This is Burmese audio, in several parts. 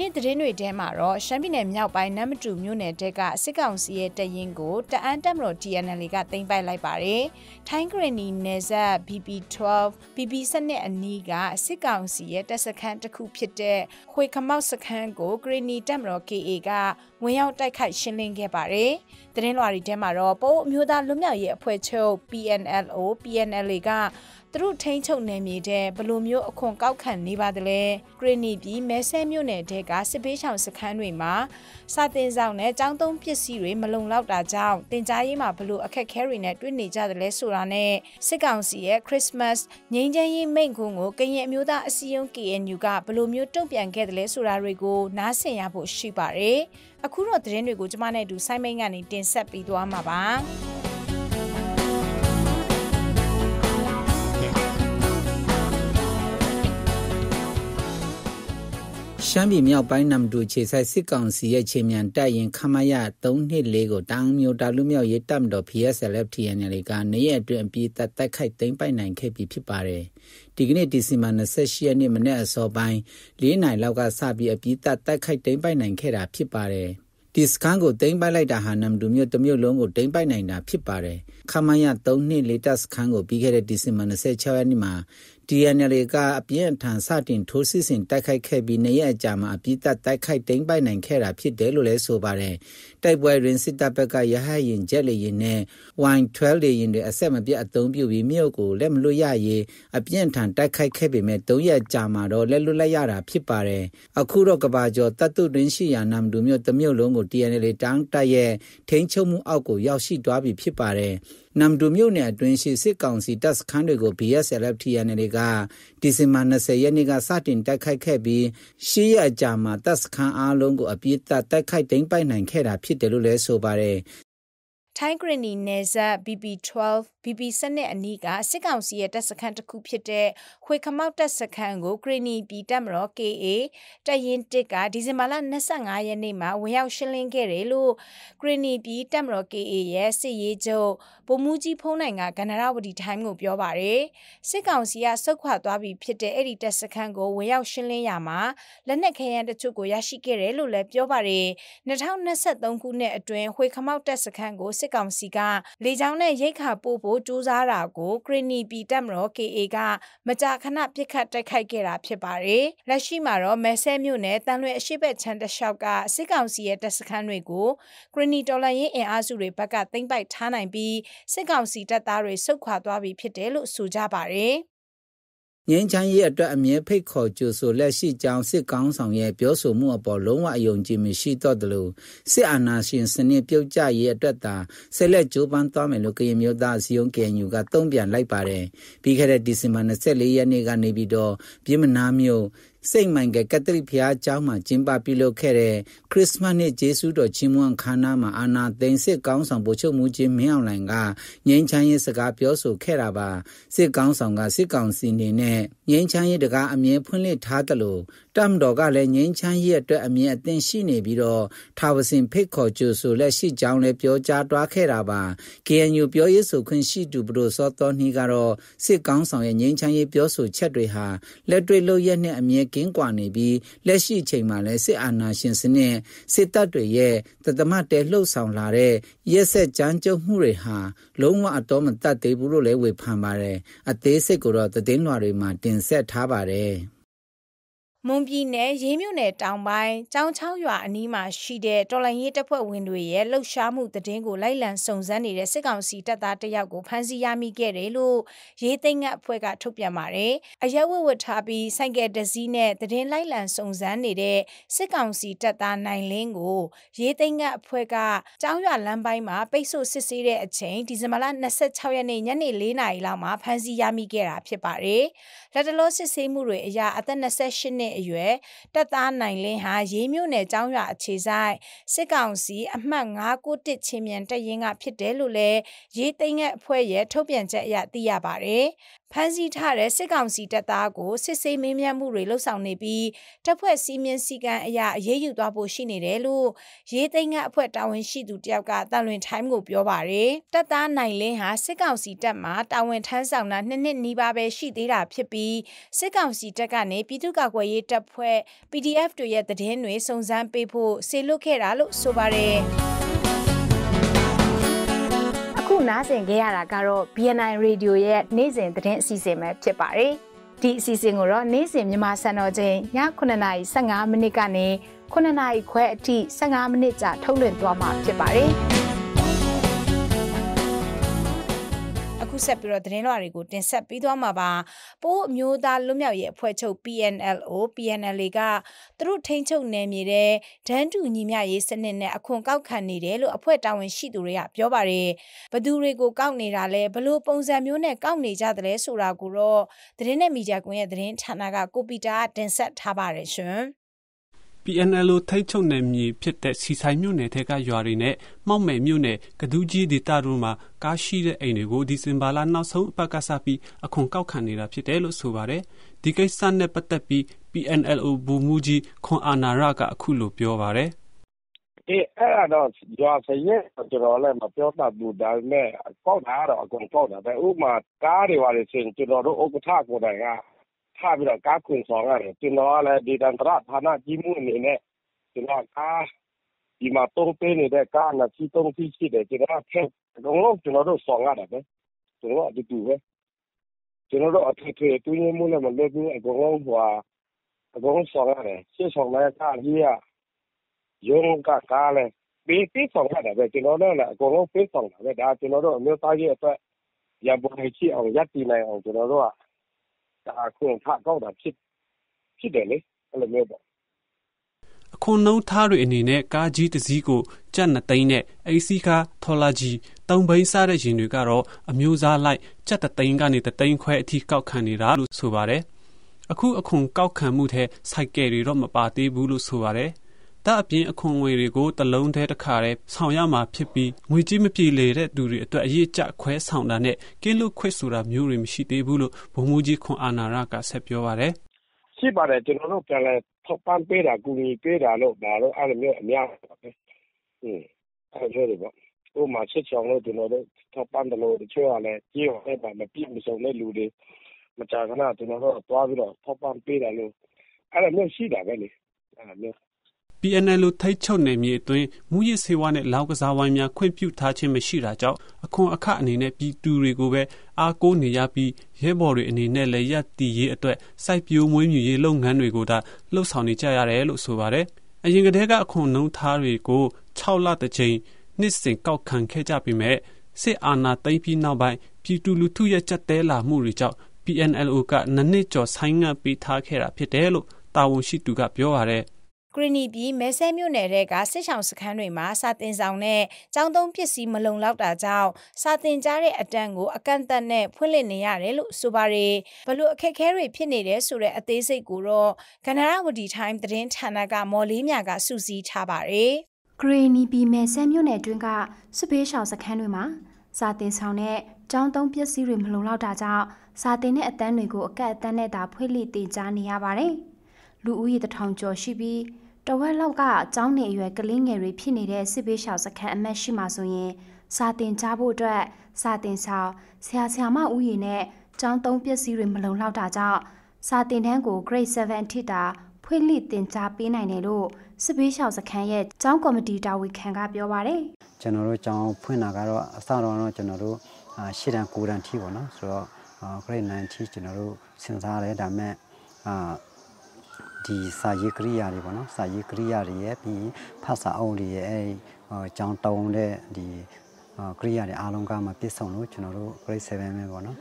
နေ့သတင်းတွေထဲမှာတော့ရှမ်းပြည်နယ်မြောက်ပိုင်းနမ်မတူမြို့နယ်တဲကစစ်ကောင်စီရဲ့တရင်ကိုတအန်းတက်မတော် TNL ကသိမ်းပိုက်လိုက်ပါတယ်။ထိုင်းဂရနီနယ်ဇက် BP12 BP7 အနီးကစစ်ကောင်စီရဲ့တပ်စခန်းတစ်ခုဖြစ်တဲ့ခွေခမောက်စခန်းကိုဂရနီတက်မတော် KA ကဝင်ရောက်တိုက်ခိုက်ရှင်းလင်းခဲ့ပါတယ်။သတင်းလွှာတွေထဲမှာတော့ပိုးအမျိုးသားလွတ်မြောက်ရေးအဖွဲ့ချုပ် PNLO PNLA ကသူတို့ထိန်းချုပ်နယ်မြေတဲ့ဘလိုမျိုးအခွန်ကောက်ခံနေပါသလဲခရနီပြည်မဲဆဲမြို့နယ်တဲကစစ်ပေးဆောင်စခန်းတွေမှာစာတင်ဆောင်နဲ့ចောင်းသုံးပစ္စည်းတွေမလုံလောက်တာကြောင့်တင်ကြားရေးမှာဘလိုအခက်ခဲတွေနဲ့တွေ့နေကြသလဲဆိုတာနဲ့စစ်ကောင်စီရဲ့ Christmas ငြိမ်းချမ်းရေးမိန့်ခွန်းကိုကရင်အမျိုးသားအစည်းအရုံး KNU ကဘလိုမျိုးတုံ့ပြန်ခဲ့သလဲဆိုတာတွေကိုနားဆင်ရဖို့ရှိပါတယ်အခုတော့သတင်းတွေကိုကျမနဲ့အတူဆိုင်းမိတ်ကနေတင်ဆက်ပေးသွားမှာပါရှမ်းပြည်မြောက်ပိုင်းနမ်တူခြေဆိုင်စစ်ကောင်စီရဲ့ခြေမြန်တိုက်ရင်ခမရ324ကိုတောင်မြို့တာလူမြောက်ရေးတပ်မတော် PSLF TNL ကနေ့ရက်အတွင်းပြည်သက်တိုက်ခိုက်သိမ်းပိုက်နိုင်ခဲ့ပြီဖြစ်ပါတယ်။ဒီကနေ့ဒီဇင်ဘာ28ရက်နေ့မနေ့အစောပိုင်း၄နိုင်လောက်ကစပြီးအပြည်သက်တိုက်ခိုက်သိမ်းပိုက်နိုင်ခဲ့တာဖြစ်ပါတယ်။ဒီစကန်ကိုတင်ပိုက်လိုက်တာဟာနမ်တူမြို့တမြို့လုံးကိုတင်ပိုက်နိုင်တာဖြစ်ပါတယ်။ခမရ3နှစ်လေတက်စကန်ကိုပြီးခဲ့တဲ့ဒီဇင်ဘာ26ရက်နေ့မှာ TNL ကအပြင်းအထန်စတင်ထိုးစစ်ဆင်တိုက်ခိုက်ခဲ့ပြီးနေရအကြမှာအပြစ်သက်တိုက်ခိုက်သိမ်းပိုက်နိုင်ခဲ့တာဖြစ်တယ်လို့လည်းဆိုပါတယ်။တိုက်ပွဲတွင်စစ်တပ်ဘက်ကရဟယင်ဂျက်လေယာဉ်နဲ့ Y12 လေယာဉ်တွေအဆက်မပြတ်အသုံးပြုပြီးမြို့ကိုလက်မလွတ်ရရေးအပြင်းအထန်တိုက်ခိုက်ခဲ့ပေမဲ့၃ရက်ကြာမှာတော့လက်လွတ်လိုက်ရတာဖြစ်ပါတယ်။အခုတော့ကဘာကျော်တပ်တုတွင်ရှိရာနမ်ဒူမြို့တမြို့လုံးကို TNL တန်းတိုက်ရဲ့ထိန်းချုပ်မှုအောက်ကိုရောက်ရှိသွားပြီဖြစ်ပါတယ်။နမ်ဒူမြို့နယ်အတွင်းရှိစစ်ကောင်စီတပ်စခန်းတွေကို BSLF TNL ကဒီဇင်ဘာ20ရက်နေ့ကစတင်တိုက်ခိုက်ခဲ့ပြီးရှေ့ရအကြာမှာတပ်စခန်းအားလုံးကိုအပြစ်တပ်တိုက်ခိုက်သိမ်းပိုက်နိုင်ခဲ့တာဖြစ်တယ်လို့လည်းဆိုပါတယ်ထိုင်းဂရနီနယ်ဇက် BP12 BP စနစ်အနီးကစစ်ကောင်စီရဲ့တပ်စခန်းတစ်ခုဖြစ်တဲ့ခွေခမောက်တပ်စခန်းကိုဂရနီပြည်တပ်မတော် KA တရင်တစ်ကဒီဇင်ဘာလ25ရက်နေ့မှာဝင်ရောက်ရှင်းလင်းခဲ့တယ်လို့ဂရနီပြည်တပ်မတော် KA ရဲ့စစ်ရေးချုပ်ဗိုလ်မှူးကြီးဖုံးနိုင်ကကန္နရဝတီတိုင်းကိုပြောပါရယ်စစ်ကောင်စီကဆုတ်ခွာသွားပြီဖြစ်တဲ့အဲ့ဒီတပ်စခန်းကိုဝင်ရောက်ရှင်းလင်းရမှာလက်နက်ခဲယမ်းတချို့ကိုရရှိခဲ့တယ်လို့လည်းပြောပါရယ်2023ခုနှစ်အတွင်းခွေခမောက်တပ်စခန်းကိုစစစ်ကောင်စီကလေကြောင်းနဲ့ရိတ်ခါပို့ဖို့ကြိုးစားတာကိုခရနီပြည်တပ်မတော် KA ကမကြာခဏပြစ်ခတ်တိုက်ခိုက်ခဲ့တာဖြစ်ပါတယ်။လက်ရှိမှာတော့မဲဆဲမြို့နယ်တန်လွဲအရှိဘက်ချမ်းတလျှောက်ကစစ်ကောင်စီရဲ့တပ်စခန်းတွေကိုခရနီတော်လှန်ရေးအင်အားစုတွေဘက်ကသိမ်းပိုက်ထားနိုင်ပြီးစစ်ကောင်စီတပ်သားတွေဆုတ်ခွာသွားပြီဖြစ်တယ်လို့ဆိုကြပါတယ်။ငြိမ်းချမ်းရေးအတွက်အမြဲဖိတ်ခေါ်ကြိုဆိုလက်ရှိကြောင်းစစ်ကောင်းဆောင်ရဲ့ပြောဆိုမှုအပေါ်လုံးဝအယုံကြည်မရှိတော့တယ်လို့စစ်အာဏာရှင်စနစ်ပြုတ်ကျရေးအတွက်သာဆက်လက်ကြိုးပမ်းသွားမယ်လို့ကရင်မျိုးသားအစည်းအရုံး KNU ကတုံ့ပြန်လိုက်ပါတယ်ပြီးခဲ့တဲ့ဒီဇင်ဘာ24ရက်နေ့ကနေပြီးတော့ပြည်မနာမြို့စိတ်မှန်ကကက်သလစ်ဘုရားကျောင်းမှာကျင်းပပြုလုပ်ခဲ့တဲ့ခရစ်မတ်နေ့ဂျေဆုတော်ချီးမွမ်းခမ်းနားမှာအာနာသိန်းစစ်ကောင်းဆောင်ဗိုလ်ချုပ်မှုချင်းမင်းအောင်လှိုင်ကငင်းချမ်းရေးစကားပြောဆိုခဲ့တာပါစစ်ကောင်းဆောင်ကစစ်ကောင်စီနေနဲ့ငင်းချမ်းရေးတကားအမြဲဖွင့်လှစ်ထားတယ်လို့တမ်တော်ကလည်းငင်းချမ်းရေးအတွက်အမြဲအသင့်ရှိနေပြီးတော့ထာဝစင်ဖိတ်ခေါ်ကြိုဆိုလက်ရှိကြောင်းလည်းပြောကြားတွားခဲ့တာပါ KNU ပြောရေးဆိုခွင့်ရှိသူဘရိုစောတော်နှီးကတော့စစ်ကောင်းဆောင်ရဲ့ငင်းချမ်းရေးပြောဆိုချက်တွေဟာလက်တွေ့လုပ်ရက်နဲ့အမြဲကင်းကွာနေပြီးလက်ရှိအချိန်မှာလည်းစစ်အာဏာရှင်စနစ်စစ်တပ်တွေရဲ့တသမတဲလှုပ်ဆောင်လာတဲ့ရက်ဆက်ကြမ်းကြုတ်မှုတွေဟာလုံးဝအတော်မတတ်သေးဘူးလို့လည်းဝေဖန်ပါတယ်အသေးစိတ်ကိုတော့သတင်းလွှာတွေမှာတင်ဆက်ထားပါတယ်။မွန်ပြည်နယ်ရေးမြို့နယ်တောင်ပိုင်းကျောင်းချောင်းရွာအနီးမှာရှိတဲ့တော်လိုင်ရေးတပ်ဖွဲ့ဝင်တွေရဲ့လှုပ်ရှားမှုသတင်းကိုလိုက်လံစုံစမ်းနေတဲ့စစ်ကောင်စီတပ်သားတယောက်ကိုဖမ်းဆီးရမိခဲ့တယ်လို့ရေးသိမ်းကအဖွဲ့ကထုတ်ပြန်ပါတယ်။အရက်ဝတ်ဝတ်ထားပြီးစိုက်ကယ်တစည်းနဲ့သတင်းလိုက်လံစုံစမ်းနေတဲ့စစ်ကောင်စီတပ်သားနိုင်လင်းကို ရေးသိမ်းကအဖွဲ့ကကျောင်းရွာလမ်းပိုင်းမှာပိတ်ဆို့စစ်ဆေးတဲ့အချိန်ဒီဇင်ဘာလ26ရက်နေ့ညနေ4နာရီလောက်မှာဖမ်းဆီးရမိခဲ့တာဖြစ်ပါတယ်။လက်တလောစစ်ဆေးမှုတွေအရအသက်28နှစ်နှစ်အရွယ်တက်သားနိုင်လင်းဟာရေးမြို့နယ်ကျောင်းရွာအခြေဆိုင်စစ်ကောင်စီအမှတ်991ချင်းမြန်တက်ရင်ကဖြစ်တယ်လို့လည်းရေးသိမ်းငက်အဖွဲ့ရဲ့ထုတ်ပြန်ချက်အရသိရပါတယ်။ဖမ်းဆီးထားတဲ့စစ်ကောင်စီတပ်သားကိုစစ်ဆေးမေးမြန်းမှုတွေလှုပ်ဆောင်နေပြီးတပ်ဖွဲ့စီမင်းစီကံအရာအရေးယူသွားဖို့ရှိနေတယ်လို့ရေးသိမ်းငက်အဖွဲ့တာဝန်ရှိသူတယောက်ကတန်လွင်ထိုင်းကိုပြောပါတယ်။တပ်သားနိုင်လင်းဟာစစ်ကောင်စီတပ်မှတာဝန်ထမ်းဆောင်တာနှစ်နှစ်နီးပါးပဲရှိသေးတာဖြစ်ပြီးစစ်ကောင်စီတပ်ကနေပြည်သူ့ကာကွယ်ရေးတပ်ဖွဲ့ PDF တွေရဲ့သတင်းတွေစုံစမ်းပေးဖို့စေလွတ်ခဲ့တာလို့ဆိုပါတယ်။အခုနားဆင်ခဲ့ရတာကတော့ BNI Radio ရဲ့နေ့စဉ်သတင်းအစီအစဉ်ပဲဖြစ်ပါတယ်။ဒီအစီအစဉ်ကိုတော့နေ့စဉ်မြန်မာစံတော်ချိန်ည9:15မိနစ်ကနေ9:00ခွဲအထိ15မိနစ်ကြာထုတ်လွှင့်သွားမှာဖြစ်ပါတယ်။ခုဆက်ပြီးတော့သတင်းလွှာတွေကိုတင်ဆက်ပြီးသွားမှာပါပိုးအမျိုးသားလွတ်မြောက်ရေးအဖွဲ့ချုပ် PNLO PNLA ကသူတို့ထိန်းချုပ်နယ်မြေတဲ့ဒန်းတူညီမျှရေးစနစ်နဲ့အခွန်ကောက်ခံနေတယ်လို့အဖွဲ့တာဝန်ရှိသူတွေကပြောပါတယ်ဘသူတွေကိုကောက်နေတာလဲဘလို့ပုံစံမျိုးနဲ့ကောက်နေကြသလဲဆိုတာကိုတော့သတင်းနဲ့မီဒီယာကွန်ရဲ့သတင်းဌာနကကိုပီတာတင်ဆက်ထားပါတယ်ရှင် PNLO ထိန်းချုပ်နယ်မြေဖြစ်တဲ့ဆီဆိုင်မြို့နယ်ထဲကရွာတွေနဲ့မှောက်မယ်မြို့နယ်ကဒူးကြီးဒေသတို့မှာကားရှိတဲ့အိမ်တွေကိုဒီဇင်ဘာလနောက်ဆုံးအပတ်ကစပြီးအခွန်ကောက်ခံနေတာဖြစ်တယ်လို့ဆိုပါတယ်။ဒီကိစ္စနဲ့ပတ်သက်ပြီး PNLO ဗိုလ်မှူးကြီးခွန်အာဏာရကအခုလိုပြောပါတယ်။“အေးအဲဒါတော့ရွာစာရင်းတော့ကျနော်လည်းမပြောတတ်ဘူး။ဒါပေမဲ့ကောက်တာကတော့အကုန်ကောက်တာပဲ။ဥပမာကားတွေဘာတွေဆိုရင်ကျနော်တို့ဥက္ကဋ္ဌကိုယ်တိုင်ကထပြီးတော့ကားခွန်ဆောင်ရတယ်။ကျနော်ကလည်းဒေသန္တရဌာနကြီးမှူးအနေနဲ့ကျနော်ကကားဒီမှာသုံးပေးနေတဲ့ကားနှစ်စီးသုံးစီးရှိတယ်။ကျနော်ကထည့်။အကုန်လုံးကျနော်တို့ဆောင်ရတယ်လေ။ကျနော်တို့အတူတူပဲ။ကျနော်တို့အထွေထွေအတွင်းရေးမှူးလည်းမလွှတ်ဘူး။အကုန်လုံးဆောင်ရတယ်။ရှေ့ဆောင်လည်းကားအရေးက၊ရုံးကကားလည်းပေးဆောင်ရတာပဲ။ကျနော်တို့လည်းအကုန်လုံးပေးဆောင်တာပဲ။ဒါကျနော်တို့အမျိုးသားရေးအတွက်ရန်ပုံငွေရှိအောင်ရပ်တည်နိုင်အောင်ကျနော်တို့ကဒါအခွင့်ထကောက်တာဖြစ်ဖြစ်တယ်လေအဲ့လိုမျိုးပေါ့အခွန်နှုံးထားတွေအနေနဲ့ကားကြီးတစ်စီးကိုကျပ်2သိန်းနဲ့အိစီကားထော်လာကြီးတုံဘိန်းစားတဲ့ရင်တွေကတော့အမျိုးသားလိုက်ကျပ်3သိန်းကနေ3သိန်းခွဲအထိကောက်ခံနေတာလို့ဆိုပါတယ်အခုအခွန်ကောက်ခံမှုထဲစိုက်ကယ်တွေတော့မပါသေးဘူးလို့ဆိုပါတယ်ဒါအပြင်အခွန်ငွေတွေကိုတလုံးတည်းတစ်ခါတည်းဆောင်ရမှာဖြစ်ပြီးငွေကြီးမပြေလည်တဲ့သူတွေအတွက်အရေးကြခွဲဆောင်တာနဲ့ကင်းလွတ်ခွင့်ဆိုတာမျိုးတွေမရှိသေးဘူးလို့ဗိုလ်မှူးကြီးခွန်အာနာရကဆက်ပြောပါတယ်။ရှိပါတယ်ကျွန်တော်တို့ပြန်လဲထောက်ပံ့ပေးတာကူညီပေးတာလို့ဒါတော့အဲ့လိုမျိုးအများပါပဲ။အင်းအဲ့လိုတွေပေါ့။ဥပမာချစ်ချောင်လို့ကျွန်တော်တို့ထောက်ပံ့တယ်လို့တချို့ကလည်းကြေးရောနဲ့ပါမပြည့်မစုံတဲ့လူတွေမကြာခဏကျွန်တော်တို့သွားပြီးတော့ထောက်ပံ့ပေးတယ်လို့အဲ့လိုမျိုးရှိတာပဲလေ။အဲ့လိုမျိုး PNL လိုထိတ်ချုပ်နယ်မြေအတွင်းမူရစ်ဆေးဝါးနဲ့လောင်းကစားဝိုင်းများခွင့်ပြုထားခြင်းမရှိတာကြောင့်အခွန်အခအနေနဲ့ပြည်သူတွေကိုပဲအားကိုးနေရပြီးရဲဘော်တွေအနေနဲ့လည်းရပ်တည်ရေးအတွက်စိုက်ပျိုးမွေးမြူရေးလုပ်ငန်းတွေကိုသာလှုပ်ဆောင်နေကြရတယ်လို့ဆိုပါတယ်။အရင်ကတည်းကအခွန်နှုံးထားတွေကို6လတစ်ချိန်နှစ်စဉ်ကောက်ခံခဲ့ကြပြီးမဲ့စစ်အာဏာသိမ်းပြီးနောက်ပိုင်းပြည်သူလူထုရဲ့ကြက်တဲလာမှုတွေကြောင့် PNLO ကနှစ်နှစ်ကျော်ဆိုင်းငံ့ပေးထားခဲ့တာဖြစ်တယ်လို့တာဝန်ရှိသူကပြောပါတယ်။ကရနီပြည်မဲဆဲမြို့နယ်ကစစ်ဆောင်စခန်းတွေမှာစာတင်ဆောင်တဲ့ကျောင်းသုံးပစ္စည်းမလုံလောက်တာကြောင့်စာတင်ကြတဲ့အတန်းကိုအကန့်အသတ်နဲ့ဖွင့်လှစ်နေရတယ်လို့ဆိုပါတယ်။ဘလို့အခက်အခဲတွေဖြစ်နေတယ်ဆိုတဲ့အသေးစိတ်ကိုတော့ကနရဝတီတိုင်းသတင်းဌာနကမော်လေးမြကစူးစီးထားပါတယ်။ကရနီပြည်မဲဆဲမြို့နယ်တွင်းကစစ်ပေးဆောင်စခန်းတွေမှာစာတင်ဆောင်တဲ့ကျောင်းသုံးပစ္စည်းတွေမလုံလောက်တာကြောင့်စာတင်တဲ့အတန်းတွေကိုအကန့်အသတ်နဲ့သာဖွင့်လှစ်တင်ကြားနေရပါတယ်။လူဦးရေတထောင်ကျော်ရှိပြီးတဝက်လောက်ကကျောင်းနေအရွယ်ကလေးငယ်တွေဖြစ်နေတဲ့စစ်ပေးရှောင်စခန်းအမတ်ရှိမှဆိုရင်စာတင်ကြားဖို့အတွက်စာတင်ဆောင်ဆရာဆရာမဦးရင်နဲ့ကျောင်းသုံးပစ္စည်းတွေမလုံလောက်တာကြောင့်စာတင်တန်းကို grade 7ထိတာ ဖွင့်လှစ်တင်ကြားပေးနိုင်တယ်လို့စစ်ပေးရှောင်စခန်းရဲ့ကျောင်းကော်မတီတာဝန်ခံကပြောပါတယ်ကျွန်တော်တို့ကျောင်းဖွင့်တာကတော့အစတော့တော့ကျွန်တော်တို့ရှစ်တန်းကိုတန်းထိပေါ့နော်ဆိုတော့ grade 9ထိကျွန်တော်တို့စဉ်းစားတယ်ဒါပေမဲ့အာဒီစာရေးကရိယာတွေပေါ့နော်စာရေးကရိယာတွေရဲ့ပြီးဖတ်စာအုပ်တွေရဲ့အဲကြောင်းတောင်းတဲ့ဒီကရိယာတွေအားလုံးကမှပြည့်စုံလို့ကျွန်တော်တို့ grade 7ပဲပေါ့နော်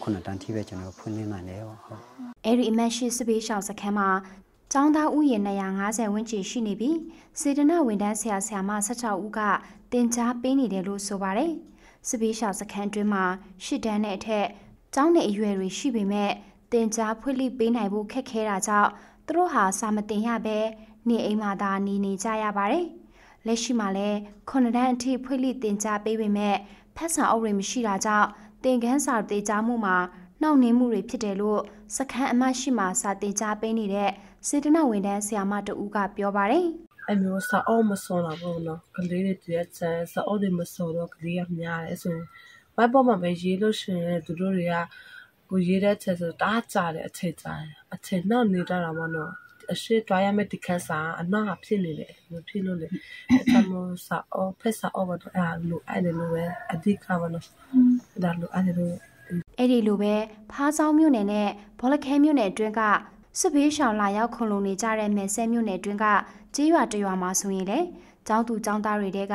ခုနှစ်တန်းထိပဲကျွန်တော်ဖွင့်နေနိုင်တယ်ပေါ့ဟုတ်အဲ့ဒီ image စပေးရှောင်စခန်းမှာကျောင်းသားဥယျာဉ်250ဝန်းကျင်ရှိနေပြီးစေတနာဝန်ထမ်းဆရာဆရာမ16ဦးကတင်ကြားပေးနေတယ်လို့ဆိုပါတယ်စပေးရှောင်စခန်းတွင်းမှာ ရှစ်တန်းနဲ့အထက်ကျောင်းနေအရွယ်တွေရှိပေမဲ့တင်ကြားဖွင့်လှစ်ပေးနိုင်ဖို့ခက်ခဲတာကြောင့်သူတို့ဟာစာမတင်ရဘဲနေအိမ်မှာသာနေနေကြရပါတယ်။လက်ရှိမှာလည်းခုနှစ်တန်းအထိဖွင့်လှစ်တင်ကြပေးပေမဲ့ဖက်ဆံအုပ်တွေမရှိတာကြောင့်တင်ကန်းစာတေချာမှုမှာနှောင့်နှေးမှုတွေဖြစ်တယ်လို့စခန်းအမှတ်ရှိမှာစာတင်ကြပေးနေတဲ့စေတနာဝန်ထမ်းဆရာမတဦးကပြောပါတယ်။အမျိုးစာအုပ်မစုံတော့ဘူးနော်။ကလေးတွေတည်းချမ်းစာအုပ်တွေမစုံတော့ကလေးကများတယ်ဆိုရင်ဘက်ပေါ်မှာပဲရေးလို့ရှိရင်သူတို့တွေကကိုရေးတဲ့ချက်ဆိုတအားကြတယ်အထက်ကြတယ်အထင်နောက်နေကြတာမနော်အရှိတွားရမယ့်ဒီခက်စာအနာဖြစ်နေလေမဖြစ်လို့လေတမစာအော်ဖက်စာအော်ဘာလို့အဲ့လိုအဲ့လိုပဲအဓိကမနော်ဒါလိုအဲ့လိုအဲ့ဒီလိုပဲဖားဆောင်မြို့နယ်နဲ့ဘောလခဲမြို့နယ်အတွင်းကစစ်ဘေးရှောင်လာရောက်ခုံလုံနေကြတဲ့မယ်ဆဲမြို့နယ်အတွင်းကကြေးရွာတရွာမှာဆိုရင်လေကျောင်းသူကျောင်းသားတွေတဲက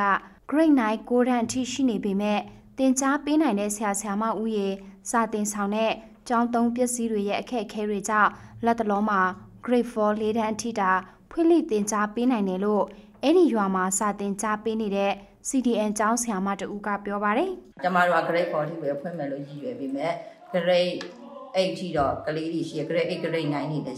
grade 9 9တန်းအထိရှိနေပေမဲ့တင် जा ပေးနိုင်တဲ့ဆရာဆရာမဦးရေစာတင်ဆောင်တဲ့ကျောင်းသုံးပစ္စည်းတွေရဲ့အခက်အခဲတွေကြောင့်လက်တလုံးမှာ grade 4လေးတန်းအထိတာဖွင့်လှစ်တင်ကြားပေးနိုင်တယ်လို့အဲ့ဒီရွာမှာစာတင်ကြားပေးနေတဲ့ CDN ကျောင်းဆရာမတူကပြောပါတယ်။ကျမတို့က grade 4အထိပဲဖွင့်မယ်လို့ရည်ရွယ်ပေမဲ့ grade 8ထိတော့ကလေးတွေရှိရ grade 8 grade 9တွေလည်း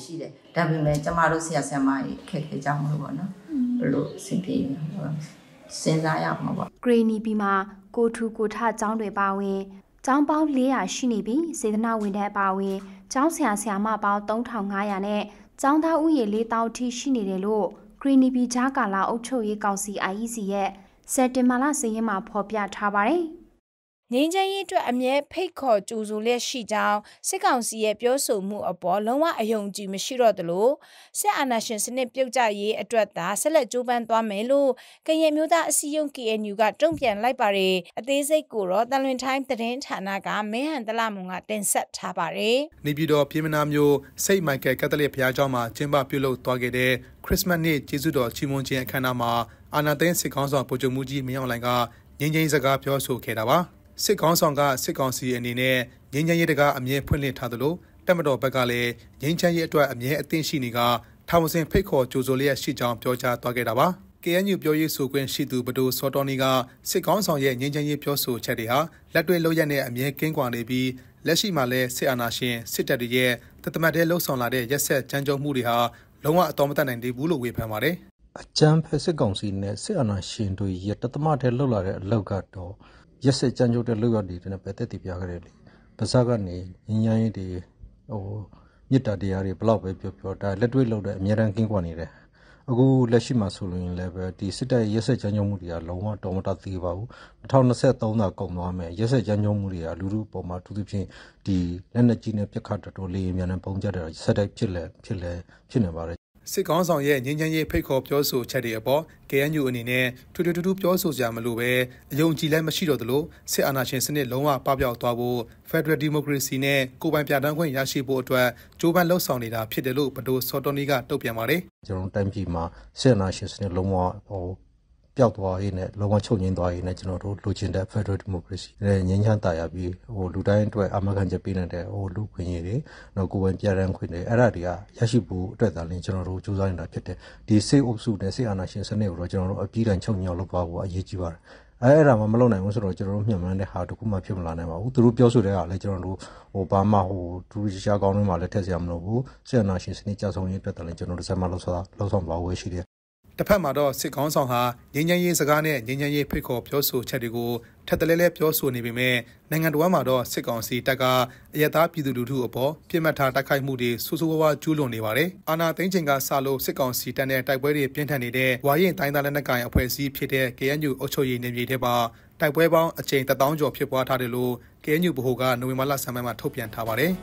ရှိတယ်။ဒါပေမဲ့ကျမတို့ဆရာဆရာမတွေအခက်အခဲကြောင့်မလို့ပေါ့နော်။ဘယ်လိုစဉ်းပြေနေလဲ။စဉ်းစားရမှာပေါ့ Grainy ပြီးမှာကိုထူကိုထအကြောင်းတွေပါဝင်ကျောင်းပေါင်း400ရှိနေပြီးစေတနာဝန်ထမ်းအပါအဝင်ကျောင်းဆရာဆရာမပေါင်း3500နဲ့ကျောင်းသားဥယျာဉ်4000ထိရှိနေတယ်လို့ Greeny Bee ဂျာကာလာအုပ်ချုပ်ရေးကောင်စီ IEC ရဲ့စက်တင်ဘာလစည်ရင်မှာဖော်ပြထားပါတယ်။ငြိမ်းချမ်းရေးအတွက်အမြဲဖိတ်ခေါ်ကြိုဆိုလျက်ရှိကြောင်းစစ်ကောင်စီရဲ့ပြောဆိုမှုအပေါ်လုံးဝအယုံကြည်မရှိတော့သလိုစစ်အာဏာရှင်စနစ်ပြုတ်ကျရေးအတွက်သာဆက်လက်ကြိုးပမ်းသွားမယ်လို့ကရင်မျိုးသားအစည်းအရုံး KNU ကတုံ့ပြန်လိုက်ပါတယ်အသေးစိတ်ကိုတော့တန်လွင်တိုင်းသတင်းဌာနကမင်းဟန်တလမုံကတင်ဆက်ထားပါတယ်နေပြည်တော်ပြည်မနာမျိုးစိတ်မိုက်ကယ်ကက်သလစ်ဘုရားကျောင်းမှာကျင်းပပြုလုပ်သွားခဲ့တဲ့ခရစ်စမတ်နေ့ကျေးဇူးတော်ချီးမွမ်းခြင်းအခမ်းအနားမှာအာနာသိန်းစစ်ကောင်းဆောင်ဗိုလ်ချုပ်မှုကြီးမင်းအောင်လှိုင်ကငင်းငိမ့်စကားပြောဆိုခဲ့တာပါစစ်ကောင်ဆောင်ကစစ်ကောင်စီအနေနဲ့ငင်းချမ်းရေးတကားအမြဲဖွင့်လှစ်ထားသလိုတက်မတော်ဘက်ကလည်းငင်းချမ်းရေးအတွက်အမြဲအသင့်ရှိနေကထောင်စင်ဖိတ်ခေါ်ကြိုဆိုလျက်ရှိကြောင်းပြောကြားသွားခဲ့တာပါ။ KNU ပြောရေးဆိုခွင့်ရှိသူဗဒိုစောတော်နီကစစ်ကောင်းဆောင်ရဲ့ငြိမ်းချမ်းရေးပြောဆိုချက်တွေဟာလက်တွေ့လုပ်ရက်နဲ့အမြဲကင်းကွာနေပြီးလက်ရှိမှာလည်းစစ်အာဏာရှင်စစ်တပ်တွေရဲ့တသမတ်တဲ့လှုပ်ဆောင်လာတဲ့ရက်ဆက်ကြမ်းကြုတ်မှုတွေဟာလုံးဝအတော်မတတ်နိုင်သေးဘူးလို့ဝေဖန်ပါတယ်။အကြမ်းဖက်စစ်ကောင်စီနဲ့စစ်အာဏာရှင်တို့ရဲ့တသမတ်တဲ့လှုပ်လာတဲ့အလောက်ကတော့ရက်စက်ကြမ်းကြုတ်တဲ့လောက်ရတွေနဲ့ပဲတက်တည်ပြခဲ့တယ်လေ။ပါဇက်ကနေညဉ့်ညဉ့်တွေဟိုမြစ်တာတရားတွေဘလောက်ပဲပြောပြောဒါလက်တွေ့လုပ်တဲ့အများရန်ကင်းကွာနေတယ်။အခုလက်ရှိမှာဆိုလို့ရင်လည်းပဲဒီစစ်တပ်ရက်စက်ကြမ်းကြုတ်မှုတွေကလုံးဝတော်မတသေးပါဘူး။2023သာကုန်သွားမယ်။ရက်စက်ကြမ်းကြုတ်မှုတွေကလူလူပေါ်မှာသူသူချင်းဒီလက်နက်ကြီးနဲ့ပြက်ခတ်တော်တော်လေးအများနဲ့ပုံကြတယ်ဆက်တိုက်ဖြစ်လဲဖြစ်လဲဖြစ်နေပါတယ်စစ်ကောင်းဆောင်ရဲ့ငင်းချမ်းရေးဖိတ်ခေါ်ပြောဆိုချက်တွေအပေါ် KNU အနေနဲ့ထွေထွေထူးထူးပြောဆိုကြမလို့ပဲအယုံကြည်လည်းမရှိတော့သလိုစစ်အာဏာရှင်စနစ်လုံးဝပပျောက်သွားဖို့ Federal Democracy နဲ့ကိုပိုင်ပြဋ္ဌာန်းခွင့်ရရှိဖို့အတွက်ကြိုးပမ်းလှုံ့ဆော်နေတာဖြစ်တယ်လို့ဗဒိုစော်တော်နီကတုံ့ပြန်ပါတယ်ကျွန်တော်တိုင်ပြည်မှာစစ်အာဏာရှင်စနစ်လုံးဝဟိုပျောက်သွားရေးနဲ့လုံးဝချုပ်ငြိမ်းသွားရေးနဲ့ကျွန်တော်တို့လိုချင်တဲ့ Federal Democracy နဲ့ငြိမ်းချမ်းသာယာပြီးဟိုလူတိုင်းအတွက်အမခံချက်ပေးနေတဲ့ဟိုလူခွင့်ရေးတွေတော့ကိုယ်ပိုင်ပြရန်ခွင့်တွေအဲ့ဒါတွေကရရှိဖို့အတွက်သာလင်ကျွန်တော်တို့စူးစမ်းနေတာဖြစ်တယ်ဒီစိတ်အုပ်စုနဲ့စိတ်အာဏာရှင်စနစ်ကိုတော့ကျွန်တော်တို့အပြည့်အစုံချုပ်ငြိမ်းအောင်လုပ်သွားဖို့အရေးကြီးပါတယ်အဲအဲ့ဒါမှမလုပ်နိုင်ဘူးဆိုတော့ကျွန်တော်တို့မျှမှန်းတဲ့ဟာတခုမှဖြစ်မလာနိုင်ပါဘူးသူတို့ပြောဆိုတဲ့ဟာလည်းကျွန်တော်တို့ဟိုဘာမှဟိုဒူရီရှားကောင်းတွေမှာလည်းထက်စရာမလိုဘူးစေနာရှင်စနစ်ကြဆုံရေးအတွက်တလည်းကျွန်တော်တို့စက်မှလှုပ်ဆောင်လှုပ်ဆောင်ပါဝယ်ရှိတယ်တစ်ဖက်မှာတော့စစ်ကောင်းဆောင်ဟာငြိမ်းချမ်းရေးစကားနဲ့ငြိမ်းချမ်းရေးဖိတ်ခေါ်ပြောဆိုချက်တွေကိုထပ်တလဲလဲပြောဆိုနေပေမဲ့နိုင်ငံတော်မှာတော့စစ်ကောင်စီတပ်ကအယက်သားပြည်သူလူထုအပေါ်ပြစ်မှတ်ထားတိုက်ခိုက်မှုတွေဆူဆူဝါးဝါးကျူးလွန်နေပါတယ်။အာဏာသိမ်းချိန်ကစလို့စစ်ကောင်စီတပ်နဲ့တိုက်ပွဲတွေပြင်းထန်နေတဲ့ဝါရင်တိုင်းသားလက်နက်ကိုင်အဖွဲ့အစည်းဖြစ်တဲ့ KNU အုပ်ချုပ်ရေးနေပြည်တော်မှာတိုက်ပွဲပေါင်းအကြိမ်1000ကျော်ဖြစ်ပွားထားတယ်လို့ KNU ဗဟိုကနိုဝင်ဘာလဆန်းပိုင်းမှာထုတ်ပြန်ထားပါတယ်။